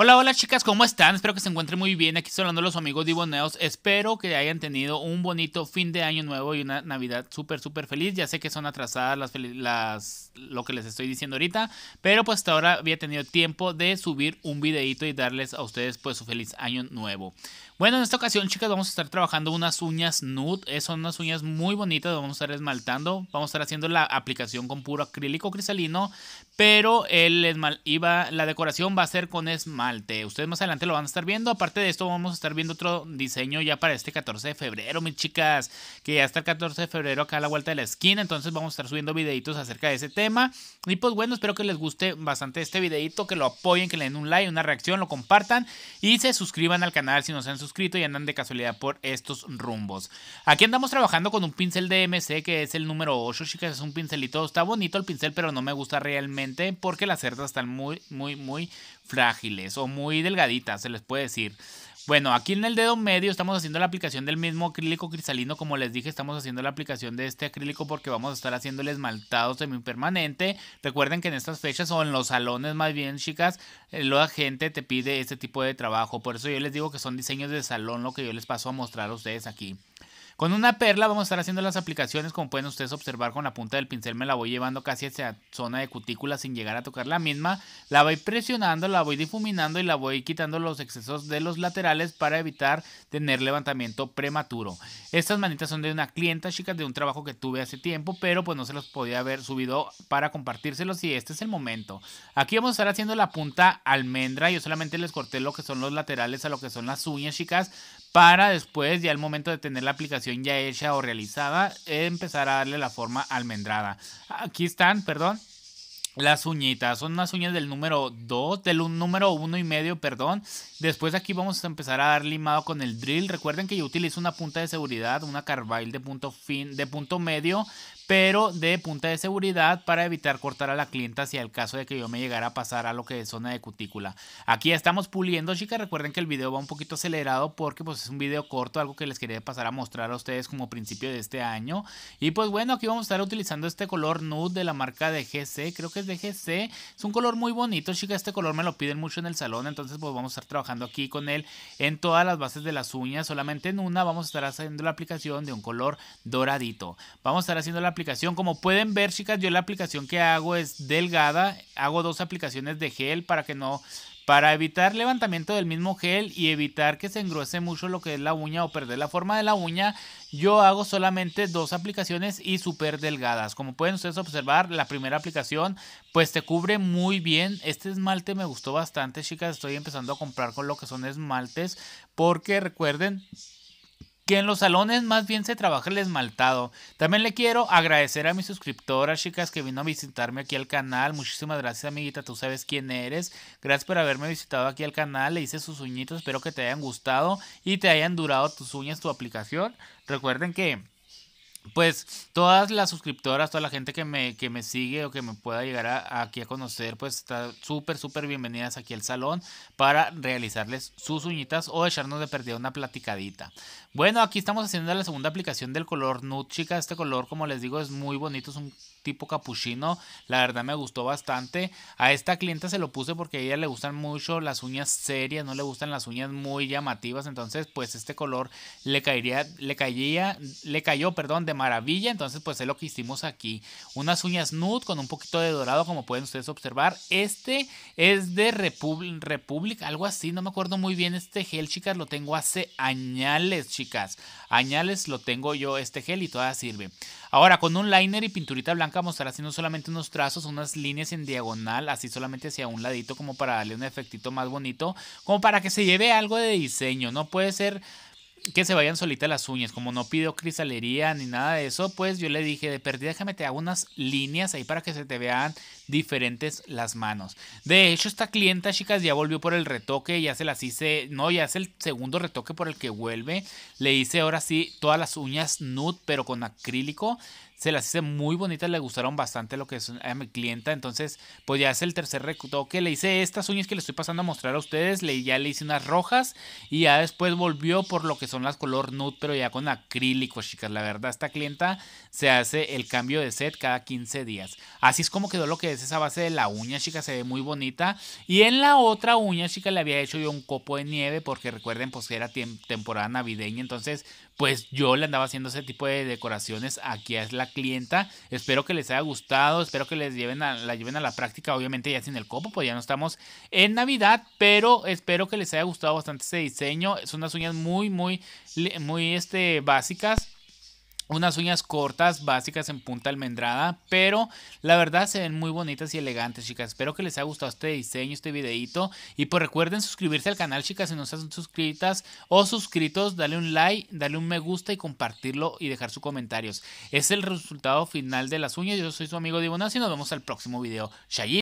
Hola, hola chicas, ¿cómo están? Espero que se encuentren muy bien. Aquí estoy los amigos divoneos. Espero que hayan tenido un bonito fin de año nuevo y una Navidad súper, súper feliz. Ya sé que son atrasadas las, las, lo que les estoy diciendo ahorita, pero pues hasta ahora había tenido tiempo de subir un videito y darles a ustedes pues su feliz año nuevo. Bueno, en esta ocasión, chicas, vamos a estar trabajando unas uñas nude. Eh, son unas uñas muy bonitas, vamos a estar esmaltando. Vamos a estar haciendo la aplicación con puro acrílico cristalino, pero el esmal iba, la decoración va a ser con esmalte. Ustedes más adelante lo van a estar viendo. Aparte de esto, vamos a estar viendo otro diseño ya para este 14 de febrero, mis chicas, que ya está el 14 de febrero acá a la vuelta de la esquina. Entonces vamos a estar subiendo videitos acerca de ese tema. Y pues bueno, espero que les guste bastante este videito, que lo apoyen, que le den un like, una reacción, lo compartan y se suscriban al canal si no se han y andan de casualidad por estos rumbos. Aquí andamos trabajando con un pincel de MC que es el número 8, chicas. Es un pincelito, está bonito el pincel, pero no me gusta realmente porque las cerdas están muy, muy, muy frágiles o muy delgaditas, se les puede decir. Bueno, aquí en el dedo medio estamos haciendo la aplicación del mismo acrílico cristalino. Como les dije, estamos haciendo la aplicación de este acrílico porque vamos a estar haciendo el esmaltado semipermanente. Recuerden que en estas fechas o en los salones más bien, chicas, eh, la gente te pide este tipo de trabajo. Por eso yo les digo que son diseños de salón lo que yo les paso a mostrar a ustedes aquí. Con una perla vamos a estar haciendo las aplicaciones, como pueden ustedes observar con la punta del pincel me la voy llevando casi hacia zona de cutícula sin llegar a tocar la misma. La voy presionando, la voy difuminando y la voy quitando los excesos de los laterales para evitar tener levantamiento prematuro. Estas manitas son de una clienta, chicas, de un trabajo que tuve hace tiempo, pero pues no se los podía haber subido para compartírselos y este es el momento. Aquí vamos a estar haciendo la punta almendra, yo solamente les corté lo que son los laterales a lo que son las uñas, chicas, para después ya el momento de tener la aplicación ya hecha o realizada, empezar a darle la forma almendrada. Aquí están, perdón, las uñitas, son unas uñas del número 2, del número 1 y medio, perdón. Después aquí vamos a empezar a dar limado con el drill. Recuerden que yo utilizo una punta de seguridad, una carbile de punto fin, de punto medio, pero de punta de seguridad para evitar cortar a la clienta si el caso de que yo me llegara a pasar a lo que es zona de cutícula. Aquí estamos puliendo, chicas, recuerden que el video va un poquito acelerado porque pues es un video corto, algo que les quería pasar a mostrar a ustedes como principio de este año. Y pues bueno, aquí vamos a estar utilizando este color nude de la marca de GC, creo que es de GC, es un color muy bonito, chicas, este color me lo piden mucho en el salón, entonces pues vamos a estar trabajando aquí con él en todas las bases de las uñas, solamente en una vamos a estar haciendo la aplicación de un color doradito. Vamos a estar haciendo la como pueden ver, chicas, yo la aplicación que hago es delgada. Hago dos aplicaciones de gel para que no para evitar levantamiento del mismo gel y evitar que se engruese mucho lo que es la uña o perder la forma de la uña, yo hago solamente dos aplicaciones y súper delgadas. Como pueden ustedes observar, la primera aplicación pues te cubre muy bien. Este esmalte me gustó bastante, chicas. Estoy empezando a comprar con lo que son esmaltes porque recuerden que en los salones más bien se trabaja el esmaltado. También le quiero agradecer a mis suscriptoras, chicas, que vino a visitarme aquí al canal. Muchísimas gracias, amiguita, tú sabes quién eres. Gracias por haberme visitado aquí al canal. Le hice sus uñitos, espero que te hayan gustado y te hayan durado tus uñas, tu aplicación. Recuerden que pues todas las suscriptoras, toda la gente que me, que me sigue o que me pueda llegar aquí a conocer, pues está súper, súper bienvenidas aquí al salón para realizarles sus uñitas o echarnos de perdida una platicadita. Bueno, aquí estamos haciendo la segunda aplicación del color nude, chicas. Este color, como les digo, es muy bonito, es un tipo capuchino. La verdad me gustó bastante. A esta clienta se lo puse porque a ella le gustan mucho las uñas serias, no le gustan las uñas muy llamativas. Entonces, pues este color le caería, le caía, le cayó, perdón, de maravilla. Entonces, pues es lo que hicimos aquí. Unas uñas nude con un poquito de dorado, como pueden ustedes observar. Este es de Republic, algo así. No me acuerdo muy bien este gel, chicas. Lo tengo hace añales, chicas añales lo tengo yo este gel y toda sirve. Ahora con un liner y pinturita blanca estar haciendo solamente unos trazos, unas líneas en diagonal, así solamente hacia un ladito como para darle un efectito más bonito, como para que se lleve algo de diseño, no puede ser que se vayan solitas las uñas. Como no pido cristalería ni nada de eso, pues yo le dije de perdida, déjame te hago unas líneas ahí para que se te vean diferentes las manos. De hecho, esta clienta, chicas, ya volvió por el retoque, ya se las hice, no, ya es el segundo retoque por el que vuelve. Le hice ahora sí todas las uñas nude, pero con acrílico se las hice muy bonitas, le gustaron bastante lo que es a mi clienta. Entonces, pues ya es el tercer que Le hice estas uñas que le estoy pasando a mostrar a ustedes. Le, ya le hice unas rojas y ya después volvió por lo que son las color nude, pero ya con acrílico, chicas. La verdad, esta clienta se hace el cambio de set cada 15 días. Así es como quedó lo que es esa base de la uña, chicas. Se ve muy bonita. Y en la otra uña, chicas, le había hecho yo un copo de nieve porque recuerden, pues que era temporada navideña. Entonces, pues yo le andaba haciendo ese tipo de decoraciones aquí es la clienta. Espero que les haya gustado, espero que les lleven a, la lleven a la práctica, obviamente ya sin el copo, pues ya no estamos en Navidad, pero espero que les haya gustado bastante ese diseño. Son unas uñas muy, muy, muy este, básicas unas uñas cortas, básicas en punta almendrada, pero la verdad se ven muy bonitas y elegantes, chicas. Espero que les haya gustado este diseño, este videito. Y pues recuerden suscribirse al canal, chicas, si no están suscritas o suscritos, dale un like, dale un me gusta y compartirlo y dejar sus comentarios. Es el resultado final de las uñas. Yo soy su amigo Dibonas y nos vemos al próximo video. Shayin.